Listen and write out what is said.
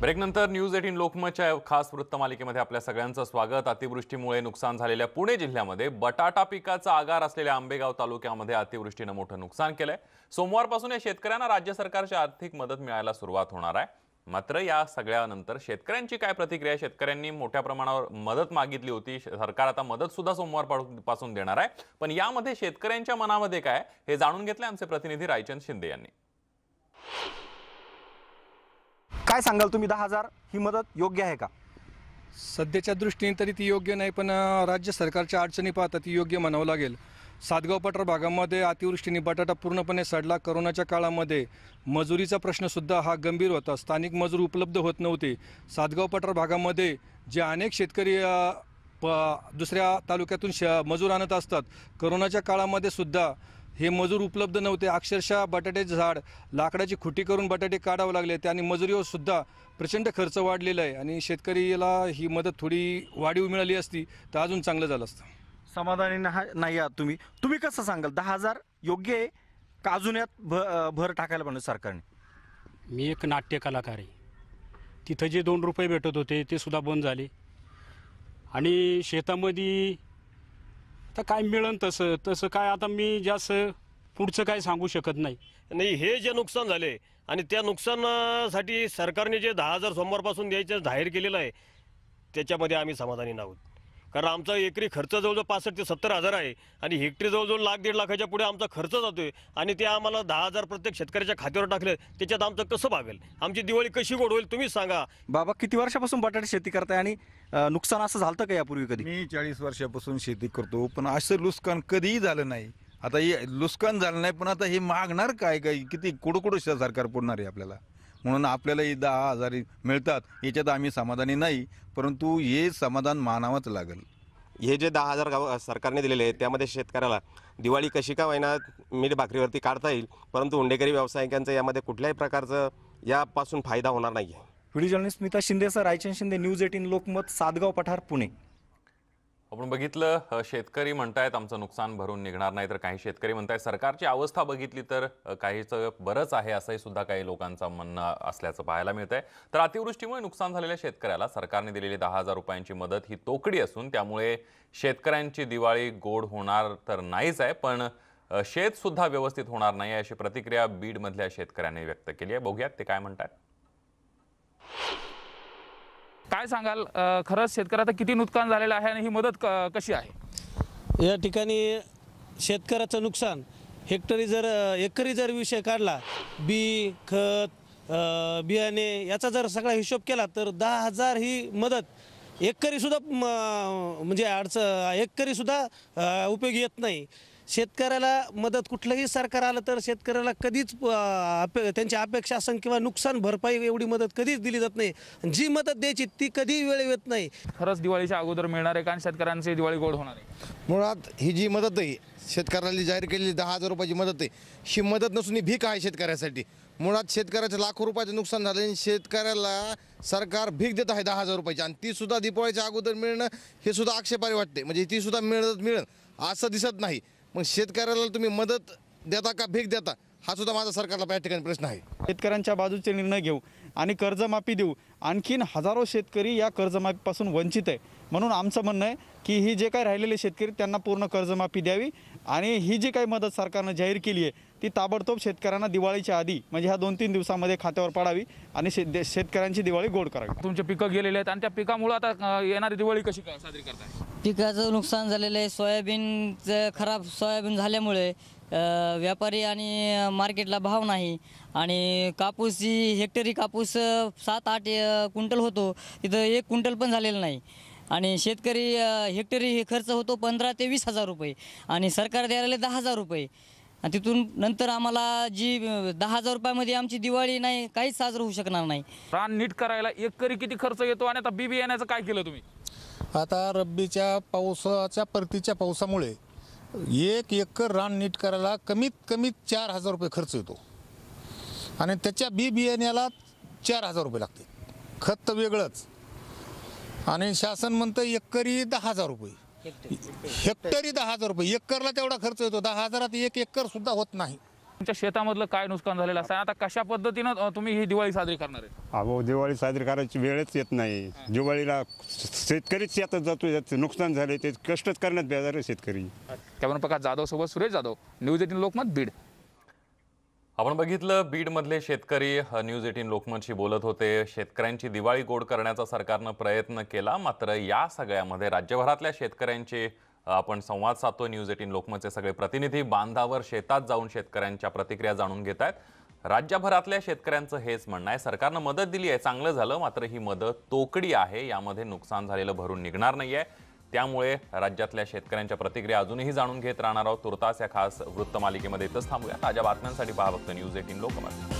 ब्रेकनंतर news eighteen लोकमतच्या खास वृत्त मालिकेमध्ये आपल्या सगळ्यांचं स्वागत अतिवृष्टीमुळे नुकसान झालेल्या पुणे जिल्ह्यामध्ये बटाटा पिकाचा आगार असलेल्या आंबेगाव तालुक्यामध्ये अतिवृष्टीनं मोठं नुकसान केलंय सोमवारपासून या शेतकऱ्यांना राज्य सरकारची आर्थिक मदत मिळायला सुरुवात होणार आहे मात्र या सगळ्यानंतर शेतकऱ्यांची काय प्रतिक्रिया शेतकऱ्यांनी मोठ्या प्रमाणावर मदत मागितली होती सरकार आता मदत सुद्धा सोमवारपासून देणार आहे पण यामध्ये शेतकऱ्यांच्या मनामध्ये काय हे जाणून घेतले आमचे प्रतिनिधी रायचंद शिंदे यांनी काय सांगाल तुम्ही दहा हजार ही मदत योग्य आहे का सध्याच्या दृष्टीने तरी ती योग्य नाही पण राज्य सरकारच्या अडचणी पाहता ती योग्य म्हणावं लागेल सातगाव पठार भागामध्ये अतिवृष्टीने बटाटा पूर्णपणे सडला करोनाच्या काळामध्ये मजुरीचा प्रश्नसुद्धा हा गंभीर होता स्थानिक मजूर उपलब्ध होत नव्हते सातगाव पठार भागामध्ये जे अनेक शेतकरी प दुसऱ्या तालुक्यातून श मजूर आणत असतात करोनाच्या काळामध्ये सुद्धा हे मजूर उपलब्ध नव्हते अक्षरशः बटाट्याचे झाड लाकडाची खुटी करून बटाटे काढावं लागले आणि मजुरीवर सुद्धा प्रचंड खर्च वाढलेला आहे आणि शेतकरीला ही मदत थोडी वाढीव मिळाली असती तर अजून चांगलं झालं असतं समाधानी नाही आहात तुम्ही तुम्ही कसं सांगाल दहा हजार योग्य आहे का अजून यात भ भर टाकायला पाहिजे सरकारने मी एक नाट्य कलाकार आहे तिथं जे दोन रुपये भेटत होते ते सुद्धा बंद झाले आणि शेतामध्ये तर काय मिळन तसं तसं काय आता मी जास्त पुढचं काय सांगू शकत नाही नाही हे जे नुकसान झाले आणि त्या नुकसानासाठी सरकारने जे दहा हजार सोमवारपासून द्यायचं जाहीर केलेलं आहे त्याच्यामध्ये आम्ही समाधानी आहोत कारण आमचा एकरी खर्च जवळजवळ पासष्ट ते सत्तर हजार आहे आणि हेक्टरी जवळजवळ लाख दीड लाखाच्या पुढे आमचा खर्च जातो आहे आणि ते आम्हाला दहा हजार प्रत्येक शेतकऱ्याच्या खात्यावर टाकले त्याच्यात आमचं कसं भागेल आमची दिवाळी कशी गोड होईल तुम्हीच सांगा बाबा किती वर्षापासून बटाटे शेती करताय आणि नुकसान असं झालं का यापूर्वी कधी मी चाळीस वर्षापासून शेती करतो पण असं नुकसान कधीही झालं नाही आता हे नुकसान झालं नाही पण आता हे मागणार काय काही किती कुडकुड सरकार पुढणार आहे आपल्याला म्हणून आपल्याला हे दहा हजार मिळतात याच्यात आम्ही समाधानी नाही परंतु हे समाधान मानावंच लागेल हे जे दहा हजार गाव सरकारने दिलेले आहेत त्यामध्ये शेतकऱ्याला दिवाळी कशी का महिना मीठ भाकरीवरती काढता येईल परंतु हुंडेकरी व्यावसायिकांचं यामध्ये कुठल्याही प्रकारचं यापासून फायदा होणार नाही आहे व्हिडिओ जर्नलिस्ट स्मिता सर रायचंद शिंदे न्यूज एटीन लोकमत सातगाव पठार पुणे आपण बघितलं शेतकरी म्हणतायत आमचं नुकसान भरून निघणार नाही तर काही शेतकरी म्हणतायत सरकारची अवस्था बघितली तर काहीचं बरंच आहे असंही सुद्धा काही लोकांचं म्हणणं असल्याचं पाहायला मिळत आहे तर अतिवृष्टीमुळे नुकसान झालेल्या शेतकऱ्याला सरकारने दिलेली दहा हजार रुपयांची मदत ही तोकडी असून त्यामुळे शेतकऱ्यांची दिवाळी गोड होणार तर नाहीच आहे पण शेतसुद्धा व्यवस्थित होणार नाही अशी प्रतिक्रिया बीडमधल्या शेतकऱ्यांनी व्यक्त केली आहे बघूयात ते काय म्हणतात काय सांगाल खरंच शेतकऱ्याचं किती नुकसान झालेलं आहे आणि ही मदत कशी आहे या ठिकाणी शेतकऱ्याचं नुकसान हेक्टरी जर एकरी जर विषय काढला बी खत बियाणे याचा जर सगळा हिशोब केला तर दहा हजार ही मदत एकरी सुद्धा म्हणजे अडचण एकरी सुद्धा उपयोगी येत नाही शेतकऱ्याला मदत कुठलंही सरकार आलं तर शेतकऱ्याला कधीच अपे त्यांची अपेक्षा किंवा नुकसान भरपाई एवढी मदत कधीच दिली जात नाही जी मदत द्यायची ती कधी वेळ येत नाही खरंच दिवाळीच्या अगोदर मिळणार आहे कारण शेतकऱ्यांची दिवाळी गोड होणार आहे मुळात ही जी मदत आहे शेतकऱ्याला जाहीर केलेली दहा हजार रुपयाची मदत आहे ही मदत नसून ही भीक आहे शेतकऱ्यासाठी मुळात शेतकऱ्याचं लाखो रुपयाचं नुकसान झालं आणि शेतकऱ्याला सरकार भीक देत आहे दहा हजार रुपयाची आणि ती सुद्धा दिवाळीच्या अगोदर मिळणं हे सुद्धा आक्षेपारी वाटते म्हणजे ती सुद्धा मिळत मिळत असं दिसत नाही मग शेतकऱ्याला तुम्ही मदत देता का भीक देता हा सुद्धा माझा सरकारला या ठिकाणी प्रश्न आहे शेतकऱ्यांच्या बाजूचे निर्णय घेऊ आणि कर्जमाफी देऊ आणखीन हजारो शेतकरी या कर्जमाफीपासून वंचित आहे म्हणून आमचं म्हणणं आहे की ही जे काही राहिलेले शेतकरी त्यांना पूर्ण कर्जमाफी द्यावी आणि ही जी काही मदत सरकारनं जाहीर केली आहे ती ताबडतोब शेतकऱ्यांना दिवाळीच्या आधी म्हणजे ह्या दोन तीन दिवसामध्ये खात्यावर पाडावी आणि शेत शेतकऱ्यांची दिवाळी गोड करावी तुमचे पिकं गेलेले आहेत आणि त्या पिकामुळे आता येणारी दिवाळी कशी साजरी करताय पिकाचं नुकसान झालेलं आहे सोयाबीनचं खराब सोयाबीन झाल्यामुळे व्यापारी आणि मार्केटला भाव नाही आणि कापूस ही हेक्टरी कापूस सात आठ क्विंटल होतो तिथं एक क्विंटल पण झालेलं नाही आणि शेतकरी हेक्टरी हे खर्च होतो पंधरा ते वीस हजार रुपये आणि सरकार द्यायला दहा हजार रुपये आणि तिथून नंतर आम्हाला जी दहा हजार रुपयामध्ये आमची दिवाळी नाही काहीच साजरं होऊ शकणार नाही रान नीट करायला एकरी किती खर्च येतो आणि आता बी येण्याचं काय केलं तुम्ही आता रब्बीच्या पावसाच्या परतीच्या पावसामुळे एक एकर रान नीट करायला कमीत कमी चार हजार रुपये खर्च येतो आणि त्याच्या बी बियाण्याला चार हजार रुपये लागते खत तर वेगळंच आणि शासन म्हणतं एकरी दहा हजार रुपये हेक्टरी दहा हजार रुपये एकरला तेवढा खर्च येतो दहा हजारात एक एकर सुद्धा होत नाही तुमच्या शेतामधलं काय नुकसान झालेलं असतं आता कशा पद्धतीनं तुम्ही ही दिवाळी साजरी करणार आहे अहो दिवाळी साजरी करायची वेळच येत नाही दिवाळीला शेतकरीच शेतात जातो ज्याचं नुकसान झाले ते कष्टच करण्यात बेजार आहे शेतकरी कॅमेरा प्रकाश जाधव सोबत सुरेश जाधव न्यूज एटीन लोकमत बीड आपण बघितलं बीडमधले शेतकरी न्यूज एटीन लोकमतशी बोलत होते शेतकऱ्यांची दिवाळी गोड करण्याचा सरकारनं प्रयत्न केला मात्र या सगळ्यामध्ये राज्यभरातल्या शेतकऱ्यांचे आपण संवाद साधतो न्यूज एटीन लोकमतचे सगळे प्रतिनिधी बांधावर शेतात जाऊन शेतकऱ्यांच्या प्रतिक्रिया जाणून घेत आहेत राज्यभरातल्या शेतकऱ्यांचं हेच म्हणणं आहे सरकारनं मदत दिली आहे चांगलं झालं मात्र ही मदत तोकडी आहे यामध्ये नुकसान झालेलं भरून निघणार नाही आहे त्यामुळे राज्यातल्या शेतकऱ्यांच्या प्रतिक्रिया अजूनही जाणून घेत राहणार आहोत तुर्तास या खास वृत्तमालिकेमध्ये इथंच थांबूया ताज्या बातम्यांसाठी पहा फक्त न्यूज एटीन लोकमत